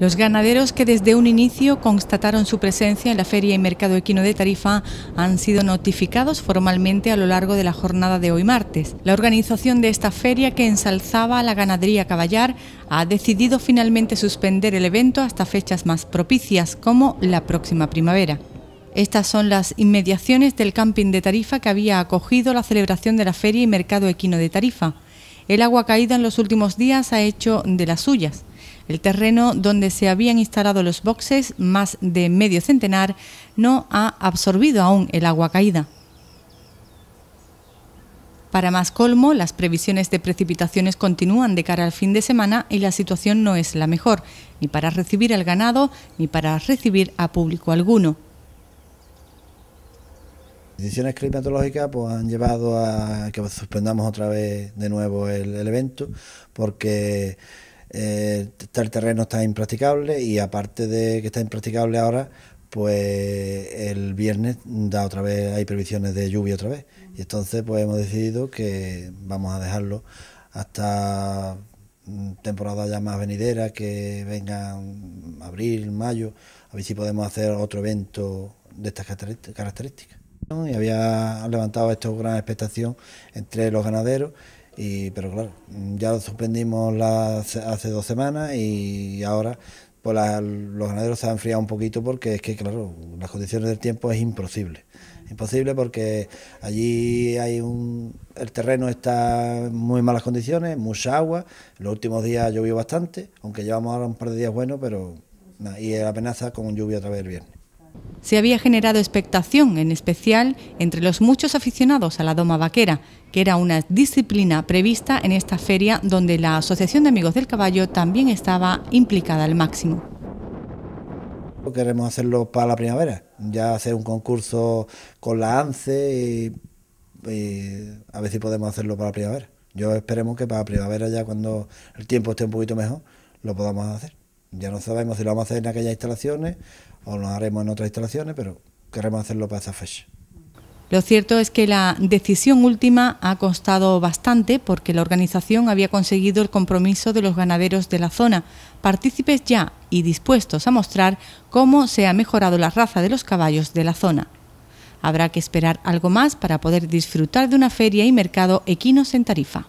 Los ganaderos que desde un inicio constataron su presencia en la Feria y Mercado Equino de Tarifa han sido notificados formalmente a lo largo de la jornada de hoy martes. La organización de esta feria que ensalzaba la ganadería caballar ha decidido finalmente suspender el evento hasta fechas más propicias como la próxima primavera. Estas son las inmediaciones del camping de Tarifa que había acogido la celebración de la Feria y Mercado Equino de Tarifa. El agua caída en los últimos días ha hecho de las suyas. El terreno donde se habían instalado los boxes, más de medio centenar, no ha absorbido aún el agua caída. Para más colmo, las previsiones de precipitaciones continúan de cara al fin de semana y la situación no es la mejor, ni para recibir al ganado, ni para recibir a público alguno. decisiones climatológicas pues, han llevado a que suspendamos otra vez de nuevo el evento, porque eh, el terreno está impracticable y aparte de que está impracticable ahora, pues el viernes da otra vez, hay previsiones de lluvia otra vez. Y entonces pues hemos decidido que vamos a dejarlo hasta mm, temporada ya más venidera, que vengan abril, mayo, a ver si podemos hacer otro evento de estas características. Y había levantado esta gran expectación entre los ganaderos y, pero claro, ya lo suspendimos la, hace dos semanas y ahora pues los ganaderos se han enfriado un poquito porque es que, claro, las condiciones del tiempo es imposible. Imposible porque allí hay un. El terreno está en muy malas condiciones, mucha agua. los últimos días llovió bastante, aunque llevamos ahora un par de días buenos, pero. y la amenaza con lluvia a través del viernes se había generado expectación, en especial entre los muchos aficionados a la doma vaquera, que era una disciplina prevista en esta feria donde la Asociación de Amigos del Caballo también estaba implicada al máximo. Queremos hacerlo para la primavera, ya hacer un concurso con la ANCE y, a ver si podemos hacerlo para la primavera. Yo esperemos que para la primavera, ya cuando el tiempo esté un poquito mejor, lo podamos hacer. Ya no sabemos si lo vamos a hacer en aquellas instalaciones o lo haremos en otras instalaciones, pero queremos hacerlo para esa fecha. Lo cierto es que la decisión última ha costado bastante porque la organización había conseguido el compromiso de los ganaderos de la zona, partícipes ya y dispuestos a mostrar cómo se ha mejorado la raza de los caballos de la zona. Habrá que esperar algo más para poder disfrutar de una feria y mercado equinos en Tarifa.